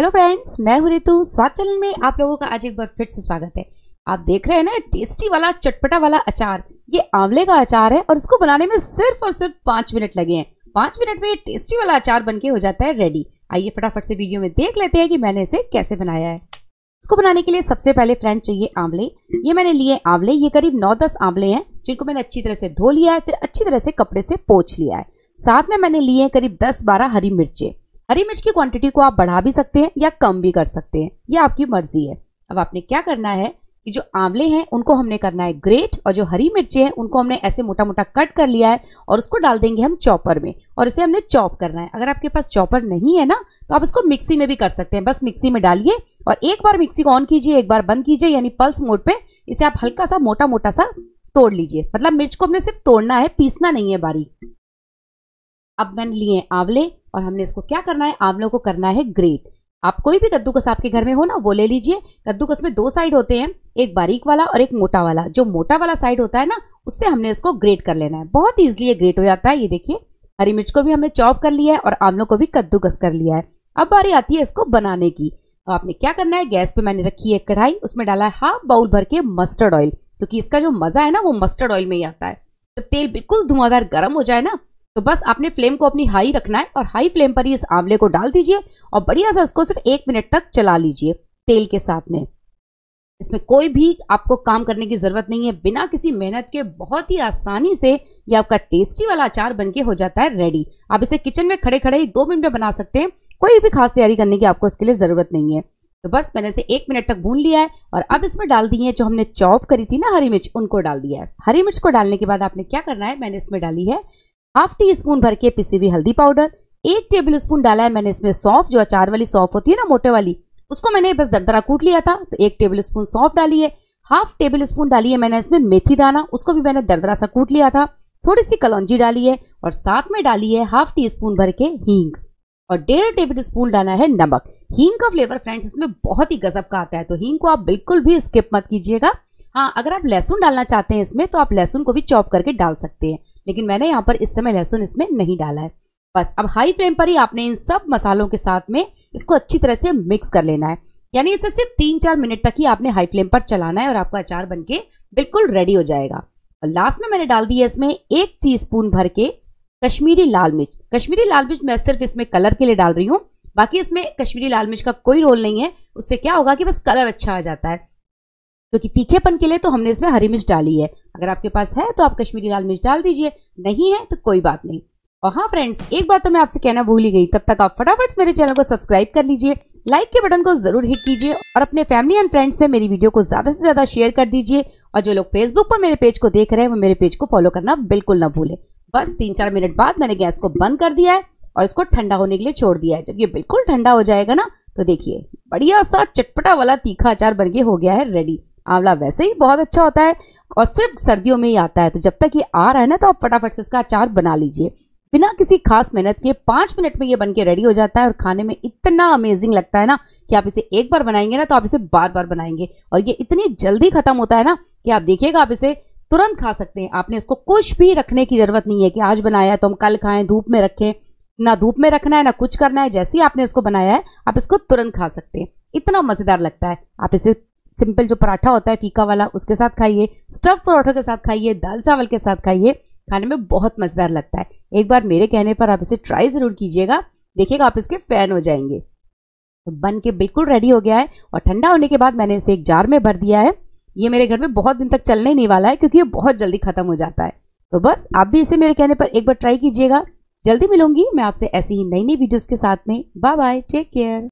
hello friends मैं हूं रितु स्वाद चैनल में आप लोगों का आज एक बार फिर से स्वागत है आप देख रहे हैं ना टेस्टी वाला चटपटा वाला अचार ये आंवले का अचार है और इसको बनाने में सिर्फ और सिर्फ पांच मिनट लगे हैं पांच मिनट में ये टेस्टी वाला अचार बन के हो जाता है रेडी आइए फटाफट से वीडियो में देख लेते हैं कि मैंने इसे कैसे बनाया है इसको बनाने के लिए सबसे पहले फ्रेंड चाहिए आंवले ये मैंने लिए आंवले ये करीब नौ दस आंवले हैं जिनको मैंने अच्छी तरह से धो लिया है फिर अच्छी तरह से कपड़े से पोछ लिया है साथ में मैंने लिए करीब दस बारह हरी मिर्चें हरी मिर्च की क्वांटिटी को आप बढ़ा भी सकते हैं या कम भी कर सकते हैं ये आपकी मर्जी है अब आपने क्या करना है कि जो आंवले हैं उनको हमने करना है ग्रेट और जो हरी मिर्चें हैं उनको हमने ऐसे मोटा मोटा कट कर लिया है और उसको डाल देंगे हम चॉपर में और इसे हमने चॉप करना है अगर आपके पास चॉपर नहीं है ना तो आप इसको मिक्सी में भी कर सकते हैं बस मिक्सी में डालिए और एक बार मिक्सी को ऑन कीजिए एक बार बंद कीजिए यानी पल्स मोड पर इसे आप हल्का सा मोटा मोटा सा तोड़ लीजिए मतलब मिर्च को हमने सिर्फ तोड़ना है पीसना नहीं है बारीक अब मैंने लिए आंवले और हमने इसको क्या करना है आंवलों को करना है ग्रेट आप कोई भी कद्दूकस आपके घर में हो ना वो ले लीजिए कद्दूकस में दो साइड होते हैं एक बारीक वाला और एक मोटा वाला जो मोटा वाला साइड होता है ना उससे हमने इसको ग्रेट कर लेना है बहुत ईजिली ये ग्रेट हो जाता है ये देखिए हरी मिर्च को भी हमने चॉप कर लिया है और आंवलों को भी कद्दूकस कर लिया है अब बारी आती है इसको बनाने की तो आपने क्या करना है गैस पे मैंने रखी है कढ़ाई उसमें डाला है हाफ बाउल भर के मस्टर्ड ऑयल क्योंकि इसका जो मजा है ना वो मस्टर्ड ऑयल में ही आता है जब तेल बिल्कुल धुआंधार गर्म हो जाए ना तो बस आपने फ्लेम को अपनी हाई रखना है और हाई फ्लेम पर ही इस आंवले को डाल दीजिए और बढ़िया सा इसको सिर्फ एक मिनट तक चला लीजिए तेल के साथ में इसमें कोई भी आपको काम करने की ज़रूरत नहीं है बिना किसी मेहनत के बहुत ही आसानी से ये आपका टेस्टी वाला अचार बनके हो जाता है रेडी आप इसे किचन में खड़े खड़े ही दो मिनट में बना सकते हैं कोई भी खास तैयारी करने की आपको इसके लिए ज़रूरत नहीं है तो बस मैंने इसे एक मिनट तक भून लिया है और अब इसमें डाल दिए है जो हमने चॉप करी थी ना हरी मिर्च उनको डाल दिया है हरी मिर्च को डालने के बाद आपने क्या करना है मैंने इसमें डाली है हाफ टी स्पून भर के पिसी हुई हल्दी पाउडर एक टेबल स्पून डाला है मैंने इसमें सौंफ जो अचार वाली सौंफ होती है ना मोटे वाली उसको मैंने बस दरदरा कूट लिया था तो एक टेबल स्पून सौंफ डाली है हाफ टेबल स्पून डाली है मैंने इसमें मेथी दाना उसको भी मैंने दरदरा सा कूट लिया था थोड़ी सी कलौजी डाली है और साथ में डाली है हाफ टी स्पून भर के हींग और डेढ़ टेबल स्पून डाला है नमक हींग का फ्लेवर फ्रेंड्स इसमें बहुत ही गजब का आता है तो हींग को आप बिल्कुल भी स्किप मत कीजिएगा हाँ अगर आप लहसुन डालना चाहते हैं इसमें तो आप लहसुन को भी चॉप करके डाल सकते हैं लेकिन मैंने यहाँ पर इस समय लहसुन इसमें नहीं डाला है बस अब हाई फ्लेम पर ही आपने इन सब मसालों के साथ में इसको अच्छी तरह से मिक्स कर लेना है यानी इसे सिर्फ तीन चार मिनट तक ही आपने हाई फ्लेम पर चलाना है और आपका अचार बनके बिल्कुल रेडी हो जाएगा और लास्ट में मैंने डाल दिया इसमें एक टीस्पून भर के कश्मीरी लाल मिर्च कश्मीरी लाल मिर्च मैं सिर्फ इसमें कलर के लिए डाल रही हूँ बाकी इसमें कश्मीरी लाल मिर्च का कोई रोल नहीं है उससे क्या होगा कि बस कलर अच्छा आ जाता है क्योंकि तो तीखेपन के लिए तो हमने इसमें हरी मिर्च डाली है अगर आपके पास है तो आप कश्मीरी लाल मिर्च डाल दीजिए नहीं है तो कोई बात नहीं और हाँ फ्रेंड्स एक बात तो मैं आपसे कहना भूल ही गई तब तक आप फटाफट मेरे चैनल को सब्सक्राइब कर लीजिए लाइक के बटन को जरूर हिट कीजिए और अपने फैमिली एंड फ्रेंड्स में मेरी वीडियो को ज्यादा से ज्यादा शेयर कर दीजिए और जो लोग फेसबुक पर मेरे पेज को देख रहे हैं वो मेरे पेज को फॉलो करना बिल्कुल ना भूले बस तीन चार मिनट बाद मैंने गैस को बंद कर दिया है और इसको ठंडा होने के लिए छोड़ दिया है जब ये बिल्कुल ठंडा हो जाएगा ना तो देखिए बढ़िया सा चटपटा वाला तीखा अचार बन के हो गया है रेडी आंवला वैसे ही बहुत अच्छा होता है और सिर्फ सर्दियों में ही आता है तो जब तक ये आ रहा है ना तो आप फटाफट से इसका अचार बना लीजिए बिना किसी खास मेहनत के पांच मिनट में ये बन के रेडी हो जाता है और खाने में इतना अमेजिंग लगता है ना कि आप इसे एक बार बनाएंगे ना तो आप इसे बार बार बनाएंगे और ये इतनी जल्दी खत्म होता है ना कि आप देखिएगा आप इसे तुरंत खा सकते हैं आपने इसको कुछ भी रखने की जरूरत नहीं है कि आज बनाया है तो हम कल खाएं धूप में रखें ना धूप में रखना है ना कुछ करना है जैसे ही आपने इसको बनाया है आप इसको तुरंत खा सकते हैं इतना मज़ेदार लगता है आप इसे सिंपल जो पराठा होता है फीका वाला उसके साथ खाइए स्टफ पराठों के साथ खाइए दाल चावल के साथ खाइए खाने में बहुत मज़ेदार लगता है एक बार मेरे कहने पर आप इसे ट्राई ज़रूर कीजिएगा देखिएगा आप इसके फ़ैन हो जाएंगे तो बन के बिल्कुल रेडी हो गया है और ठंडा होने के बाद मैंने इसे एक जार में भर दिया है ये मेरे घर में बहुत दिन तक चलने नहीं वाला है क्योंकि ये बहुत जल्दी ख़त्म हो जाता है तो बस आप भी इसे मेरे कहने पर एक बार ट्राई कीजिएगा जल्दी मिलूंगी मैं आपसे ऐसी ही नई नई वीडियोस के साथ में बाय बाय टेक केयर